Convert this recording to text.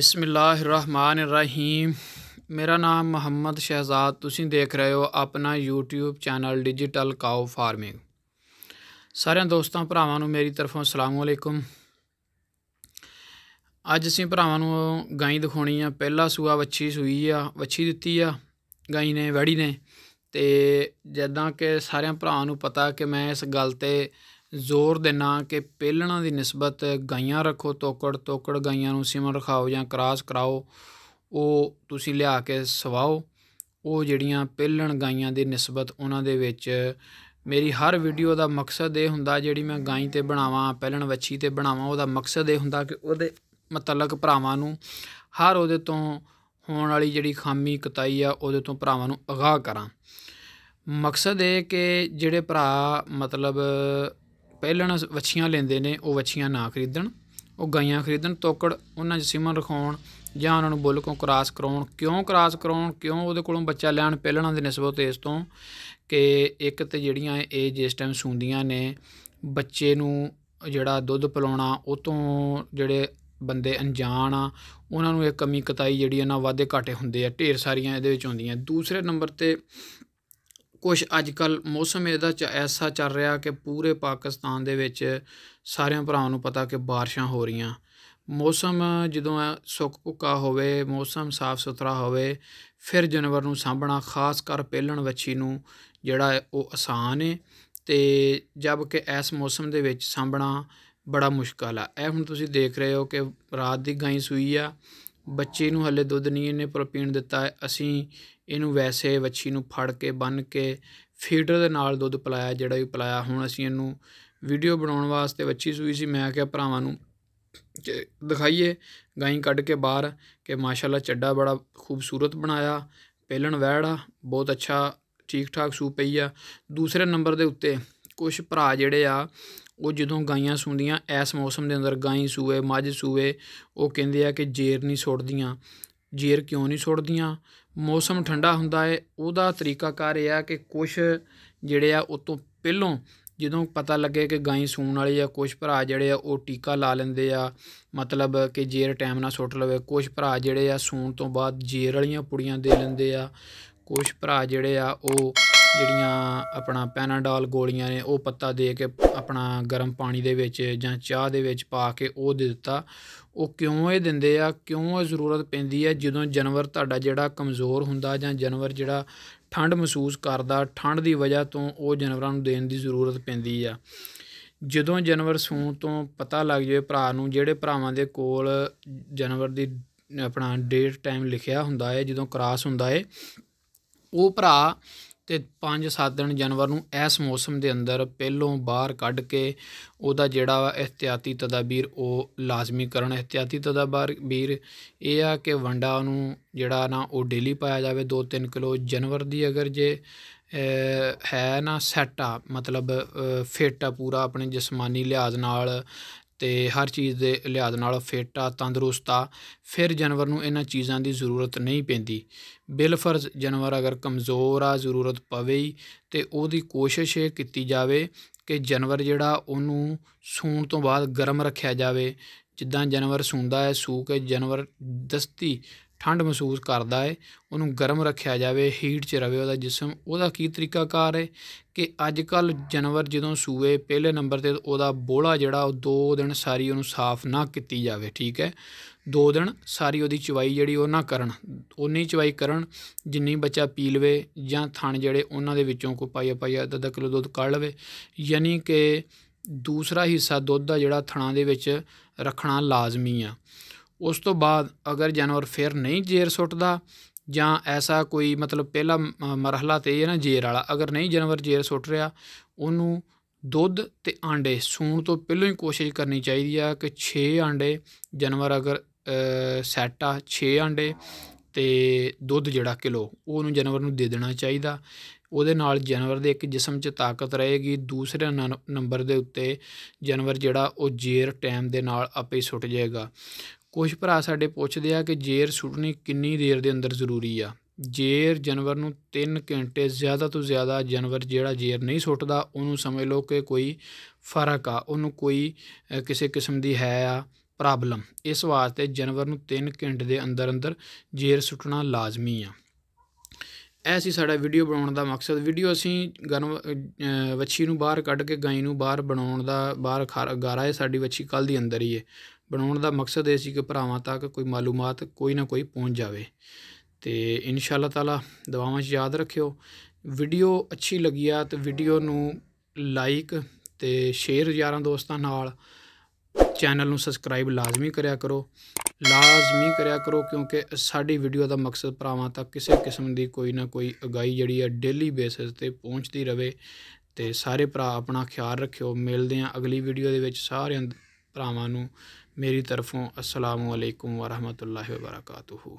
ਰਹੀਮ ਮੇਰਾ ਨਾਮ ਮੁਹੰਮਦ ਸ਼ਹਿਜ਼ਾਦ ਤੁਸੀਂ ਦੇਖ ਰਹੇ ਹੋ ਆਪਣਾ YouTube channel digital cow farming ਸਾਰਿਆਂ ਦੋਸਤਾਂ ਭਰਾਵਾਂ ਨੂੰ ਮੇਰੀ ਤਰਫੋਂ ਅਸਲਾਮ ਅਲੈਕੁਮ ਅੱਜ ਅਸੀਂ ਭਰਾਵਾਂ ਨੂੰ ਗਾਈ ਦਿਖਾਉਣੀ ਆ ਪਹਿਲਾ ਸੂਆ ਵੱਛੀ ਸੂਈ ਆ ਵੱਛੀ ਦਿੱਤੀ ਆ ਗਾਈ ਨੇ ਵੜੀ ਨੇ ਤੇ ਜਦਾਂ ਕਿ ਸਾਰਿਆਂ ਭਰਾਵਾਂ ਨੂੰ ਪਤਾ ਕਿ ਮੈਂ ਇਸ ਗੱਲ ਤੇ ਜ਼ੋਰ ਦੇਣਾ ਕਿ ਪਹਿਲਣਾ ਦੀ ਨਿਸਬਤ ਗਾਈਆਂ ਰੱਖੋ ਤੋਕੜ ਤੋਕੜ ਗਾਈਆਂ ਨੂੰ ਸਿਮਰ ਰਖਾਓ ਜਾਂ ਕਰਾਸ ਕਰਾਓ ਉਹ ਤੁਸੀਂ ਲਿਆ ਕੇ ਸਵਾਓ ਉਹ ਜਿਹੜੀਆਂ ਪਹਿਲਣ ਗਾਈਆਂ ਦੀ ਨਿਸਬਤ ਉਹਨਾਂ ਦੇ ਵਿੱਚ ਮੇਰੀ ਹਰ ਵੀਡੀਓ ਦਾ ਮਕਸਦ ਇਹ ਹੁੰਦਾ ਜਿਹੜੀ ਮੈਂ ਗਾਈ ਤੇ ਬਣਾਵਾਂ ਪਹਿਲਣ ਵੱਛੀ ਤੇ ਬਣਾਵਾਂ ਉਹਦਾ ਮਕਸਦ ਇਹ ਹੁੰਦਾ ਕਿ ਉਹਦੇ ਮਤਲਕ ਭਰਾਵਾਂ ਨੂੰ ਹਰ ਉਹਦੇ ਤੋਂ ਹੋਣ ਵਾਲੀ ਜਿਹੜੀ ਖਾਮੀ ਕਤਾਈ ਆ ਉਹਦੇ ਤੋਂ ਭਰਾਵਾਂ ਨੂੰ ਅਗਾਹ ਕਰਾਂ ਮਕਸਦ ਇਹ ਕਿ ਜਿਹੜੇ ਭਰਾ ਮਤਲਬ ਪਹਿਲਣ ਵੱਛੀਆਂ ਲੈਂਦੇ ਨੇ ਉਹ ਵੱਛੀਆਂ ਨਾ ਖਰੀਦਣ ਉਹ ਗਾਈਆਂ ਖਰੀਦਣ ਤੋਕੜ ਉਹਨਾਂ 'ਚ ਸਿਮਨ ਰਖਾਉਣ ਜਾਂ ਉਹਨਾਂ ਨੂੰ ਬੁੱਲ ਕੋ ਕ੍ਰਾਸ ਕਰਾਉਣ ਕਿਉਂ ਕ੍ਰਾਸ ਕਰਾਉਣ ਕਿਉਂ ਉਹਦੇ ਕੋਲੋਂ ਬੱਚਾ ਲੈਣ ਪਹਿਲਣਾਂ ਦੇ ਨਿਸਬਤ ਇਸ ਤੋਂ ਕਿ ਇੱਕ ਤੇ ਜਿਹੜੀਆਂ ਇਹ ਜਿਸ ਟਾਈਮ ਸੁੰਦੀਆਂ ਨੇ ਬੱਚੇ ਨੂੰ ਜਿਹੜਾ ਦੁੱਧ ਪਿਲਾਉਣਾ ਉਹ ਤੋਂ ਜਿਹੜੇ ਬੰਦੇ ਅਣਜਾਣ ਆ ਉਹਨਾਂ ਨੂੰ ਇਹ ਕਮੀ ਕਤਾਈ ਜਿਹੜੀ ਇਹਨਾਂ ਵਾਦੇ ਘਾਟੇ ਹੁੰਦੇ ਆ ਢੇਰ ਸਾਰੀਆਂ ਇਹਦੇ ਵਿੱਚ ਹੁੰਦੀਆਂ ਦੂਸਰੇ ਨੰਬਰ ਤੇ ਕੁਝ ਅੱਜ ਕੱਲ ਮੌਸਮ ਇਹਦਾ ਚ ਐਸਾ ਚੱਲ ਰਿਹਾ ਕਿ ਪੂਰੇ ਪਾਕਿਸਤਾਨ ਦੇ ਵਿੱਚ ਸਾਰਿਆਂ ਭਰਾਵਾਂ ਨੂੰ ਪਤਾ ਕਿ ਬਾਰਿਸ਼ਾਂ ਹੋ ਰਹੀਆਂ ਮੌਸਮ ਜਦੋਂ ਸੁੱਕ ਪੁੱਕਾ ਹੋਵੇ ਮੌਸਮ ਸਾਫ਼ ਸੁਥਰਾ ਹੋਵੇ ਫਿਰ ਜਾਨਵਰ ਨੂੰ ਸਾਂਭਣਾ ਖਾਸ ਕਰ ਪੇਲਣ ਵੱਛੀ ਨੂੰ ਜਿਹੜਾ ਉਹ ਆਸਾਨ ਹੈ ਤੇ ਜਦਕਿ ਇਸ ਮੌਸਮ ਦੇ ਵਿੱਚ ਸਾਂਭਣਾ ਬੜਾ ਮੁਸ਼ਕਲ ਆ ਇਹ ਹੁਣ ਤੁਸੀਂ ਦੇਖ ਰਹੇ ਹੋ ਕਿ ਰਾਤ ਦੀ ਗਾਈ ਸੂਈ ਆ ਬੱਚੇ ਨੂੰ ਹਲੇ ਦੁੱਧ ਨਹੀਂ ਇਹਨੇ ਪਰ ਪੀਣ ਦਿੱਤਾ ਅਸੀਂ ਇਹਨੂੰ ਵੈਸੇ ਵੱਛੀ ਨੂੰ ਫੜ ਕੇ ਬੰਨ ਕੇ ਫੀਡਰ ਦੇ ਨਾਲ ਦੁੱਧ ਪਲਾਇਆ ਜਿਹੜਾ ਵੀ ਪਲਾਇਆ ਹੁਣ ਅਸੀਂ ਇਹਨੂੰ ਵੀਡੀਓ ਬਣਾਉਣ ਵਾਸਤੇ ਵੱਛੀ ਸੂਈ ਸੀ ਮੈਂ ਕਿਹਾ ਭਰਾਵਾਂ ਨੂੰ ਕਿ ਦਿਖਾਈਏ ਗਾਈ ਕੱਢ ਕੇ ਬਾਹਰ ਕਿ ਮਾਸ਼ਾਅੱਲਾ ਚੱਡਾ ਬੜਾ ਖੂਬਸੂਰਤ ਬਣਾਇਆ ਪਹਿਲਣ ਵੈੜਾ ਬਹੁਤ ਅੱਛਾ ਠੀਕ ਠਾਕ ਸੂ ਆ ਦੂਸਰੇ ਨੰਬਰ ਦੇ ਉੱਤੇ ਕੁਝ ਭਰਾ ਜਿਹੜੇ ਆ ਉਹ ਜਦੋਂ ਗਾਈਆਂ ਸੂੰਦੀਆਂ ਐਸ ਮੌਸਮ ਦੇ ਅੰਦਰ ਗਾਈ ਸੂਏ ਮੱਝ ਸੂਏ ਉਹ ਕਹਿੰਦੇ ਆ ਕਿ ਜੇਰ ਨਹੀਂ ਸੁੜਦੀਆਂ ਜੇਰ ਕਿਉਂ ਨਹੀਂ ਸੁੜਦੀਆਂ ਮੌਸਮ ਠੰਡਾ ਹੁੰਦਾ ਏ ਉਹਦਾ ਤਰੀਕਾ ਕਰ ਇਹ ਆ ਕਿ ਕੁਝ ਜਿਹੜੇ ਆ ਉਤੋਂ ਪਹਿਲੋਂ ਜਦੋਂ ਪਤਾ ਲੱਗੇ ਕਿ ਗਾਈ ਸੂਣ ਵਾਲੀ ਆ ਕੁਝ ਭਰਾ ਜਿਹੜੇ ਆ ਉਹ ਟੀਕਾ ਲਾ ਲੈਂਦੇ ਆ ਮਤਲਬ ਕਿ ਜੇਰ ਟਾਈਮ ਨਾਲ ਸੁੱਟ ਲਵੇ ਕੁਝ ਭਰਾ ਜਿਹੜੇ ਆ ਸੂਣ ਤੋਂ ਬਾਅਦ ਜੇਰ ਵਾਲੀਆਂ ਪੁੜੀਆਂ ਦੇ ਲੈਂਦੇ ਆ ਕੁਝ ਭਰਾ ਜਿਹੜੇ ਆ ਉਹ ਜਿਹੜੀਆਂ ਆਪਣਾ ਪੈਨਾਡੋਲ ਗੋਲੀਆਂ ਨੇ ਉਹ ਪੱਤਾ ਦੇ ਕੇ ਆਪਣਾ ਗਰਮ ਪਾਣੀ ਦੇ ਵਿੱਚ ਜਾਂ ਚਾਹ ਦੇ ਵਿੱਚ ਪਾ ਕੇ ਉਹ ਦੇ ਦਿੱਤਾ ਉਹ ਕਿਉਂ ਇਹ ਦਿੰਦੇ ਆ ਕਿਉਂ ਇਹ ਜ਼ਰੂਰਤ ਪੈਂਦੀ ਹੈ ਜਦੋਂ ਜਾਨਵਰ ਤੁਹਾਡਾ ਜਿਹੜਾ ਕਮਜ਼ੋਰ ਹੁੰਦਾ ਜਾਂ ਜਾਨਵਰ ਜਿਹੜਾ ਠੰਡ ਮਹਿਸੂਸ ਕਰਦਾ ਠੰਡ ਦੀ ਵਜ੍ਹਾ ਤੋਂ ਉਹ ਜਾਨਵਰਾਂ ਨੂੰ ਦੇਣ ਦੀ ਜ਼ਰੂਰਤ ਪੈਂਦੀ ਆ ਜਦੋਂ ਜਾਨਵਰ ਸੂਣ ਤੋਂ ਪਤਾ ਲੱਗ ਜਾਵੇ ਭਰਾ ਨੂੰ ਜਿਹੜੇ ਭਰਾਵਾਂ ਦੇ ਕੋਲ ਜਾਨਵਰ ਦੀ ਆਪਣਾ ਡੇਟ ਟਾਈਮ ਲਿਖਿਆ ਹੁੰਦਾ ਹੈ ਜਦੋਂ ਕ੍ਰਾਸ ਹੁੰਦਾ ਹੈ ਉਹ ਭਰਾ ਤੇ 5-7 ਦਿਨ ਜਨਵਰ ਨੂੰ ਇਸ ਮੌਸਮ ਦੇ ਅੰਦਰ ਪਹਿਲੋਂ ਬਾਹਰ ਕੱਢ ਕੇ ਉਹਦਾ ਜਿਹੜਾ ਇhtiyati tadabir ਉਹ ਲਾਜ਼ਮੀ ਕਰਨ ਇhtiyati ਤਦਾਬੀਰ ਇਹ ਆ ਕਿ ਵੰਡਾ ਨੂੰ ਜਿਹੜਾ ਨਾ ਉਹ ਡੇਲੀ ਪਾਇਆ ਜਾਵੇ 2-3 ਕਿਲੋ ਜਨਵਰ ਦੀ ਅਗਰ ਜੇ ਹੈ ਨਾ ਸੈਟ ਆ ਮਤਲਬ ਫਿਟ ਆ ਪੂਰਾ ਆਪਣੇ ਜਿਸਮਾਨੀ ਲਿਹਾਜ਼ ਨਾਲ ਤੇ ਹਰ ਚੀਜ਼ ਦੇ ਲਿਹਾਜ਼ ਨਾਲ ਫਿੱਟ ਆ ਤੰਦਰੁਸਤ ਆ ਫਿਰ ਜਾਨਵਰ ਨੂੰ ਇਹਨਾਂ ਚੀਜ਼ਾਂ ਦੀ ਜ਼ਰੂਰਤ ਨਹੀਂ ਪੈਂਦੀ ਬਿਲਫਰਜ਼ ਜਾਨਵਰ ਅਗਰ ਕਮਜ਼ੋਰ ਆ ਜ਼ਰੂਰਤ ਪਵੇ ਹੀ ਤੇ ਉਹਦੀ ਕੋਸ਼ਿਸ਼ ਇਹ ਕੀਤੀ ਜਾਵੇ ਕਿ ਜਾਨਵਰ ਜਿਹੜਾ ਉਹਨੂੰ ਸੂਣ ਤੋਂ ਬਾਅਦ ਗਰਮ ਰੱਖਿਆ ਜਾਵੇ ਜਿੱਦਾਂ ਜਾਨਵਰ ਸੁੰਦਾ ਹੈ ਸੂ ਕੇ ਜਾਨਵਰ ਦਸਤੀ ਠੰਡ ਮਹਿਸੂਸ ਕਰਦਾ ਹੈ ਉਹਨੂੰ ਗਰਮ ਰੱਖਿਆ ਜਾਵੇ ਹੀਟ 'ਚ ਰਵੇ ਉਹਦਾ ਜਿਸਮ ਉਹਦਾ ਕੀ ਤਰੀਕਾ ਕਰ ਹੈ ਕਿ ਅੱਜ ਕੱਲ ਜਾਨਵਰ ਜਦੋਂ ਸੂਏ ਪਹਿਲੇ ਨੰਬਰ ਤੇ ਉਹਦਾ ਬੋਲਾ ਜਿਹੜਾ ਉਹ 2 ਦਿਨ ਸਾਰੀ ਉਹਨੂੰ ਸਾਫ਼ ਨਾ ਕੀਤੀ ਜਾਵੇ ਠੀਕ ਹੈ 2 ਦਿਨ ਸਾਰੀ ਉਹਦੀ ਚਵਾਈ ਜਿਹੜੀ ਉਹ ਨਾ ਕਰਨ ਉਨੀ ਚਵਾਈ ਕਰਨ ਜਿੰਨੀ ਬੱਚਾ ਪੀ ਲਵੇ ਜਾਂ ਥਣ ਜਿਹੜੇ ਉਹਨਾਂ ਦੇ ਵਿੱਚੋਂ ਕੋ ਪਾਈਆ ਪਾਈਆ ਅੱਧਾ ਕਿਲੋ ਦੁੱਧ ਕੱਢ ਲਵੇ ਯਾਨੀ ਕਿ ਦੂਸਰਾ ਹਿੱਸਾ ਦੁੱਧ ਦਾ ਜਿਹੜਾ ਥਣਾਂ ਦੇ ਵਿੱਚ ਰੱਖਣਾ ਲਾਜ਼ਮੀ ਆ ਉਸ ਤੋਂ ਬਾਅਦ ਅਗਰ ਜਾਨਵਰ ਫਿਰ ਨਹੀਂ ਜੇਰ ਸੁੱਟਦਾ ਜਾਂ ਐਸਾ ਕੋਈ ਮਤਲਬ ਪਹਿਲਾ ਮਰਹਲਾ ਤੇ ਇਹ ਨਾ ਜੇਰ ਵਾਲਾ ਅਗਰ ਨਹੀਂ ਜਾਨਵਰ ਜੇਰ ਸੁੱਟ ਰਿਹਾ ਉਹਨੂੰ ਦੁੱਧ ਤੇ ਆਂਡੇ ਸੂਣ ਤੋਂ ਪਹਿਲਾਂ ਹੀ ਕੋਸ਼ਿਸ਼ ਕਰਨੀ ਚਾਹੀਦੀ ਆ ਕਿ 6 ਆਂਡੇ ਜਾਨਵਰ ਅਗਰ ਸੈਟ ਆ 6 ਆਂਡੇ ਤੇ ਦੁੱਧ ਜਿਹੜਾ ਕਿਲੋ ਉਹਨੂੰ ਜਾਨਵਰ ਨੂੰ ਦੇ ਦੇਣਾ ਚਾਹੀਦਾ ਉਹਦੇ ਨਾਲ ਜਾਨਵਰ ਦੇ ਇੱਕ ਜਿਸਮ 'ਚ ਤਾਕਤ ਰਹੇਗੀ ਦੂਸਰੇ ਨੰਬਰ ਦੇ ਉੱਤੇ ਜਾਨਵਰ ਜਿਹੜਾ ਉਹ ਜੇਰ ਟਾਈਮ ਦੇ ਨਾਲ ਆਪੇ ਸੁੱਟ ਜਾਏਗਾ ਕੁਝ ਭਰਾ ਸਾਡੇ ਪੁੱਛਦੇ ਆ ਕਿ ਜੇਰ ਸੁੱਟਣੀ ਕਿੰਨੀ ਦੇਰ ਦੇ ਅੰਦਰ ਜ਼ਰੂਰੀ ਆ ਜੇਰ ਜਨਵਰ ਨੂੰ 3 ਘੰਟੇ ਜ਼ਿਆਦਾ ਤੋਂ ਜ਼ਿਆਦਾ ਜਨਵਰ ਜਿਹੜਾ ਜੇਰ ਨਹੀਂ ਸੁੱਟਦਾ ਉਹਨੂੰ ਸਮਝ ਲਓ ਕਿ ਕੋਈ ਫਰਕ ਆ ਉਹਨੂੰ ਕੋਈ ਕਿਸੇ ਕਿਸਮ ਦੀ ਹੈ ਆ ਪ੍ਰੋਬਲਮ ਇਸ ਵਾਸਤੇ ਜਨਵਰ ਨੂੰ 3 ਘੰਟੇ ਦੇ ਅੰਦਰ ਅੰਦਰ ਜੇਰ ਸੁੱਟਣਾ ਲਾਜ਼ਮੀ ਆ ਐਸੀ ਸਾਡਾ ਵੀਡੀਓ ਬਣਾਉਣ ਦਾ ਮਕਸਦ ਵੀਡੀਓ ਅਸੀਂ ਗਰਮ ਵੱਛੀ ਨੂੰ ਬਾਹਰ ਕੱਢ ਕੇ ਗਾਈ ਨੂੰ ਬਾਹਰ ਬਣਾਉਣ ਦਾ ਬਾਹਰ ਗਾਰਾ ਹੈ ਸਾਡੀ ਵੱਛੀ ਕੱਲ ਦੀ ਅੰਦਰ ਹੀ ਹੈ ਬਣਾਉਣ ਦਾ ਮਕਸਦ ਇਹ ਸੀ ਕਿ ਭਰਾਵਾਂ ਤੱਕ ਕੋਈ ਮਾਲੂਮਾਤ ਕੋਈ ਨਾ ਕੋਈ ਪਹੁੰਚ ਜਾਵੇ ਤੇ ਇਨਸ਼ਾ ਅੱਲਾਹ ਤਾਲਾ ਦੁਆਵਾਂ 'ਚ ਯਾਦ ਰੱਖਿਓ ਵੀਡੀਓ ਅੱਛੀ ਲੱਗੀ ਆ ਤੇ ਵੀਡੀਓ ਨੂੰ ਲਾਈਕ ਤੇ ਸ਼ੇਅਰ ਯਾਰਾਂ ਦੋਸਤਾਂ ਨਾਲ ਚੈਨਲ ਨੂੰ ਸਬਸਕ੍ਰਾਈਬ ਲਾਜ਼ਮੀ ਕਰਿਆ ਕਰੋ ਲਾਜ਼ਮੀ ਕਰਿਆ ਕਰੋ ਕਿਉਂਕਿ ਸਾਡੀ ਵੀਡੀਓ ਦਾ ਮਕਸਦ ਭਰਾਵਾਂ ਤੱਕ ਕਿਸੇ ਕਿਸਮ ਦੀ ਕੋਈ ਨਾ ਕੋਈ ਅਗਾਈ ਜਿਹੜੀ ਆ ਡੇਲੀ ਬੇਸਿਸ ਤੇ ਪਹੁੰਚਦੀ ਰਵੇ ਤੇ ਸਾਰੇ ਭਰਾ ਆਪਣਾ ਖਿਆਲ ਰੱਖਿਓ ਮਿਲਦੇ ਆਂ ਅਗਲੀ ਵੀਡੀਓ ਦੇ ਵਿੱਚ ਸਾਰਿਆਂ ਭਰਾਵਾਂ ਨੂੰ मेरी तरफ़ों अस्सलाम वालेकुम वरहमतुल्लाहि वबरकatuहू